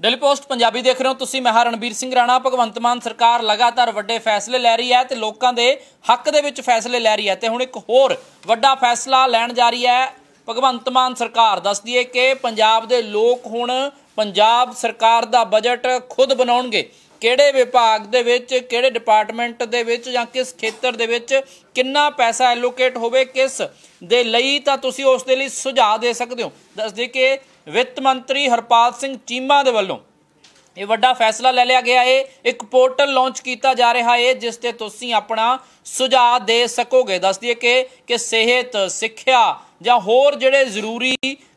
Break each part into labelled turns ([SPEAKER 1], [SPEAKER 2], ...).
[SPEAKER 1] daily post Punjabi ਦੇਖ ਰਹੇ ਹੋ ਤੁਸੀਂ ਮੈਂ ਰਣਬੀਰ ਸਿੰਘ ਰਾਣਾ ਭਗਵੰਤ ਮਾਨ ਸਰਕਾਰ ਲਗਾਤਾਰ ਵੱਡੇ ਫੈਸਲੇ ਲੈ ਰਹੀ ਹੈ ਤੇ ਲੋਕਾਂ ਦੇ ਹੱਕ ਦੇ ਵਿੱਚ ਫੈਸਲੇ ਲੈ ਰਹੀ ਹੈ ਤੇ ਹੁਣ ਇੱਕ ਹੋਰ ਵੱਡਾ ਫੈਸਲਾ ਲੈਣ ਜਾ ਰਹੀ ਹੈ ਭਗਵੰਤ ਮਾਨ ਸਰਕਾਰ ਦੱਸਦੀ ਹੈ ਕਿ ਪੰਜਾਬ ਦੇ ਲੋਕ ਹੁਣ ਪੰਜਾਬ ਸਰਕਾਰ ਦਾ ਬਜਟ ਖੁਦ ਬਣਾਉਣਗੇ ਕਿਹੜੇ ਵਿਭਾਗ ਦੇ ਵਿੱਚ ਕਿਹੜੇ ਡਿਪਾਰਟਮੈਂਟ ਦੇ ਵਿੱਚ ਜਾਂ ਕਿਸ ਖੇਤਰ ਦੇ ਵਿੱਚ ਕਿੰਨਾ ਪੈਸਾ ਐਲੋਕੇਟ ਹੋਵੇ ਕਿਸ ਦੇ ਲਈ ਤਾਂ ਤੁਸੀਂ ਉਸ ਦੇ ਲਈ ਸੁਝਾਅ ਦੇ ਸਕਦੇ ਹੋ ਦੱਸਦੇ ਕਿ ਵਿੱਤ ਮੰਤਰੀ ਹਰਪਾਲ ਸਿੰਘ ਚੀਮਾ ਦੇ ਵੱਲੋਂ ਇਹ ਵੱਡਾ ਫੈਸਲਾ ਲੈ ਲਿਆ ਗਿਆ ਏ ਇੱਕ ਪੋਰਟਲ ਲਾਂਚ ਕੀਤਾ ਜਾ ਰਿਹਾ ਏ ਜਿਸ ਤੇ ਤੁਸੀਂ ਆਪਣਾ ਸੁਝਾਅ ਦੇ ਸਕੋਗੇ ਦੱਸ ਦਈਏ ਕਿ ਕਿ ਸਿਹਤ ਸਿੱਖਿਆ ਜਾਂ ਹੋਰ ਜਿਹੜੇ ਜ਼ਰੂਰੀ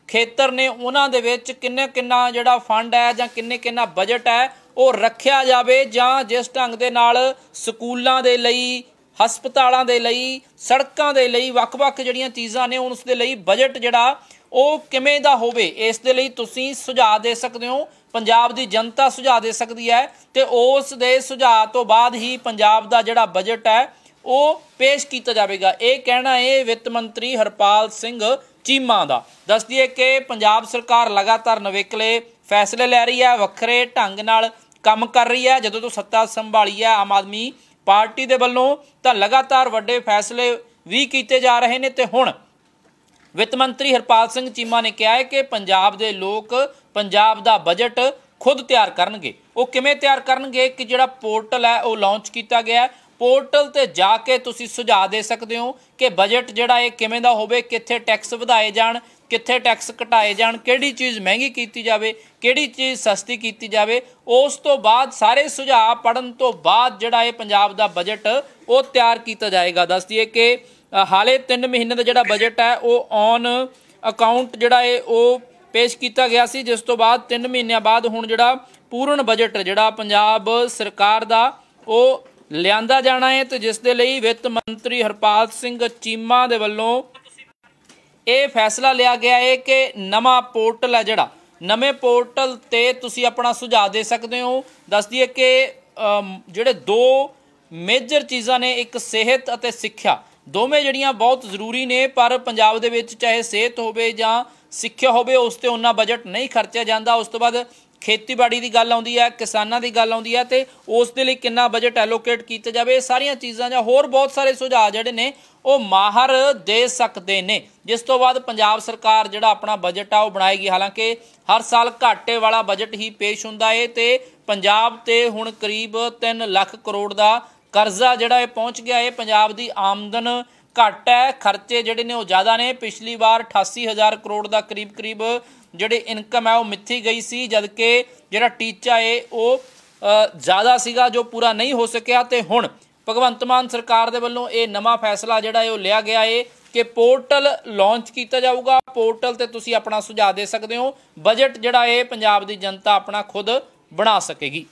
[SPEAKER 1] ਖੇਤਰ ਨੇ ਉਹਨਾਂ ਦੇ ਵਿੱਚ ਕਿੰਨੇ ਕਿੰਨਾ ਜਿਹੜਾ ਫੰਡ ਹੈ ਜਾਂ ਕਿੰਨੇ ਕਿੰਨਾ ਬਜਟ ਹੈ ਉਹ ਰੱਖਿਆ ਜਾਵੇ ਜਾਂ ਜਿਸ ਢੰਗ ਦੇ ਨਾਲ ਸਕੂਲਾਂ ਦੇ ਲਈ ਹਸਪਤਾਲਾਂ ਦੇ ਲਈ ਸੜਕਾਂ ਦੇ ਲਈ ਵੱਖ-ਵੱਖ ਜਿਹੜੀਆਂ ਚੀਜ਼ਾਂ ਨੇ ਉਸ ਦੇ ਲਈ ਬਜਟ ਜਿਹੜਾ ਉਹ ਕਿਵੇਂ ਦਾ ਹੋਵੇ ਇਸ ਦੇ ਲਈ ਤੁਸੀਂ ਸੁਝਾਅ ਦੇ ਸਕਦੇ ਹੋ ਪੰਜਾਬ ਦੀ ਜਨਤਾ ਸੁਝਾਅ ਦੇ ਸਕਦੀ ਹੈ ਤੇ ਉਸ ਦੇ ਸੁਝਾਅ ਤੋਂ ਬਾਅਦ ਹੀ ਪੰਜਾਬ ਦਾ ਜਿਹੜਾ ਬਜਟ ਹੈ ਉਹ ਪੇਸ਼ ਕੀਤਾ ਜਾਵੇਗਾ ਇਹ ਕਹਿਣਾ ਹੈ ਵਿੱਤ ਮੰਤਰੀ ਹਰਪਾਲ ਸਿੰਘ ਚੀਮਾ ਦਾ ਦੱਸ ਦਈਏ ਕਿ ਪੰਜਾਬ ਸਰਕਾਰ ਲਗਾਤਾਰ ਨਵੇਕਲੇ ਫੈਸਲੇ ਲੈ ਰਹੀ ਹੈ ਵੱਖਰੇ ਢੰਗ ਨਾਲ ਕੰਮ ਕਰ ਰਹੀ ਹੈ ਜਦੋਂ ਤੋਂ ਸੱਤਾ ਸੰਭਾਲੀ ਹੈ ਆਮ ਆਦਮੀ ਪਾਰਟੀ ਦੇ ਵੱਲੋਂ ਤਾਂ ਲਗਾਤਾਰ ਵੱਡੇ ਫੈਸਲੇ ਵੀ ਕੀਤੇ ਜਾ ਰਹੇ ਨੇ ਤੇ ਹੁਣ ਵਿੱਤ ਮੰਤਰੀ ਹਰਪਾਲ ਸਿੰਘ ਚੀਮਾ ਨੇ ਕਿਹਾ ਹੈ ਕਿ ਪੰਜਾਬ ਦੇ ਲੋਕ ਪੰਜਾਬ ਦਾ ਬਜਟ ਖੁਦ ਤਿਆਰ ਕਰਨਗੇ ਉਹ ਕਿਵੇਂ ਤਿਆਰ ਕਰਨਗੇ ਕਿ ਜਿਹੜਾ ਪੋਰਟਲ ਹੈ ਉਹ ਲਾਂਚ ਕੀਤਾ ਗਿਆ ਪੋਰਟਲ ਤੇ ਜਾ ਕੇ ਤੁਸੀਂ ਸੁਝਾਅ ਦੇ ਸਕਦੇ ਹੋ ਕਿ ਬਜਟ ਜਿਹੜਾ ਇਹ ਕਿਵੇਂ ਦਾ ਹੋਵੇ ਕਿੱਥੇ ਟੈਕਸ ਵਧਾਏ ਜਾਣ ਕਿੱਥੇ ਟੈਕਸ ਘਟਾਏ ਜਾਣ ਕਿਹੜੀ ਚੀਜ਼ ਮਹਿੰਗੀ ਕੀਤੀ ਜਾਵੇ ਕਿਹੜੀ ਚੀਜ਼ ਸਸਤੀ ਕੀਤੀ ਜਾਵੇ ਉਸ ਤੋਂ ਬਾਅਦ ਸਾਰੇ ਸੁਝਾਅ ਪੜਨ ਤੋਂ ਬਾਅਦ ਜਿਹੜਾ ਇਹ ਪੰਜਾਬ ਦਾ ਬਜਟ ਉਹ ਤਿਆਰ ਕੀਤਾ ਜਾਏਗਾ ਦੱਸ ਦਈਏ ਕਿ ਹਾਲੇ 3 ਮਹੀਨੇ ਦਾ ਜਿਹੜਾ ਬਜਟ ਹੈ ਉਹ ਔਨ ਅਕਾਊਂਟ ਜਿਹੜਾ ਹੈ ਉਹ ਪੇਸ਼ ਕੀਤਾ ਗਿਆ ਸੀ ਜਿਸ ਤੋਂ ਬਾਅਦ 3 ਮਹੀਨਿਆਂ ਬਾਅਦ ਹੁਣ ਜਿਹੜਾ ਪੂਰਨ ਬਜਟ ਜਿਹੜਾ ਪੰਜਾਬ ਸਰਕਾਰ ਦਾ ਉਹ ਲਿਆਂਦਾ ਜਾਣਾ ਹੈ ਤੇ ਜਿਸ ਦੇ ਲਈ ਵਿੱਤ ਮੰਤਰੀ ਹਰਪਾਲ ਸਿੰਘ ਚੀਮਾ ਦੇ ਵੱਲੋਂ ਇਹ ਫੈਸਲਾ ਲਿਆ ਗਿਆ ਹੈ ਕਿ ਨਵਾਂ ਪੋਰਟਲ ਹੈ ਜਿਹੜਾ ਨਵੇਂ ਪੋਰਟਲ ਤੇ ਤੁਸੀਂ ਆਪਣਾ ਸੁਝਾਅ ਦੇ ਸਕਦੇ ਹੋ ਦੱਸ ਦਈਏ ਕਿ ਜਿਹੜੇ ਦੋ ਮੇਜਰ ਚੀਜ਼ਾਂ ਨੇ ਇੱਕ ਸਿਹਤ ਅਤੇ ਸਿੱਖਿਆ ਦੋਵੇਂ ਜਿਹੜੀਆਂ ਬਹੁਤ ਜ਼ਰੂਰੀ ਨੇ ਪਰ ਪੰਜਾਬ ਦੇ ਵਿੱਚ ਚਾਹੇ ਸਿਹਤ ਹੋਵੇ ਜਾਂ ਸਿੱਖਿਆ ਹੋਵੇ ਉਸ ਤੇ ਉਹਨਾਂ ਬਜਟ ਨਹੀਂ ਖਰਚਿਆ ਜਾਂਦਾ ਉਸ ਤੋਂ ਬਾਅਦ ਖੇਤੀਬਾੜੀ ਦੀ ਗੱਲ ਆਉਂਦੀ ਹੈ ਕਿਸਾਨਾਂ ਦੀ ਗੱਲ ਆਉਂਦੀ ਹੈ ਤੇ ਉਸ ਦੇ ਲਈ ਕਿੰਨਾ ਬਜਟ ਐਲੋਕੇਟ ਕੀਤਾ ਜਾਵੇ ਇਹ ਸਾਰੀਆਂ ਚੀਜ਼ਾਂ ਜਾਂ ਹੋਰ ਬਹੁਤ ਸਾਰੇ ਸੁਝਾਅ ਜਿਹੜੇ ਨੇ ਉਹ ਮਾਹਰ ਦੇ ਸਕਦੇ ਨੇ ਜਿਸ ਤੋਂ ਬਾਅਦ ਪੰਜਾਬ ਸਰਕਾਰ ਜਿਹੜਾ ਆਪਣਾ ਬਜਟ ਆ ਉਹ ਬਣਾਏਗੀ ਹਾਲਾਂਕਿ ਹਰ ਸਾਲ ਘਾਟੇ ਵਾਲਾ ਬਜਟ ਹੀ ਪੇਸ਼ ਹੁੰਦਾ ਏ ਤੇ ਪੰਜਾਬ ਤੇ ਹੁਣ ਕਰੀਬ 3 ਲੱਖ ਕਰੋੜ ਦਾ ਕਰਜ਼ਾ ਜਿਹੜਾ ਇਹ ਪਹੁੰਚ ਗਿਆ ਇਹ ਪੰਜਾਬ ਦੀ ਆਮਦਨ ਘੱਟ ਹੈ ਖਰਚੇ ਜਿਹੜੇ ਨੇ ਉਹ ਜ਼ਿਆਦਾ ਨੇ ਪਿਛਲੀ ਵਾਰ 88000 ਕਰੋੜ ਦਾ ਕਰੀਬ ਕਰੀਬ ਜਿਹੜੇ ਇਨਕਮ ਹੈ ਉਹ ਮਿੱਥੀ ਗਈ ਸੀ ਜਦ ਕਿ ਜਿਹੜਾ ਟੀਚਾ ਏ ਉਹ ਜ਼ਿਆਦਾ ਸੀਗਾ ਜੋ ਪੂਰਾ ਨਹੀਂ ਹੋ ਸਕਿਆ ਤੇ ਹੁਣ ਭਗਵੰਤ ਮਾਨ ਸਰਕਾਰ ਦੇ ਵੱਲੋਂ ਇਹ ਨਵਾਂ ਫੈਸਲਾ ਜਿਹੜਾ ਏ ਉਹ ਲਿਆ ਗਿਆ ਏ ਕਿ ਪੋਰਟਲ ਲਾਂਚ ਕੀਤਾ ਜਾਊਗਾ ਪੋਰਟਲ ਤੇ ਤੁਸੀਂ ਆਪਣਾ ਸੁਝਾਅ ਦੇ ਸਕਦੇ ਹੋ ਬਜਟ ਜਿਹੜਾ ਏ ਪੰਜਾਬ ਦੀ ਜਨਤਾ ਆਪਣਾ ਖੁਦ ਬਣਾ ਸਕੇਗੀ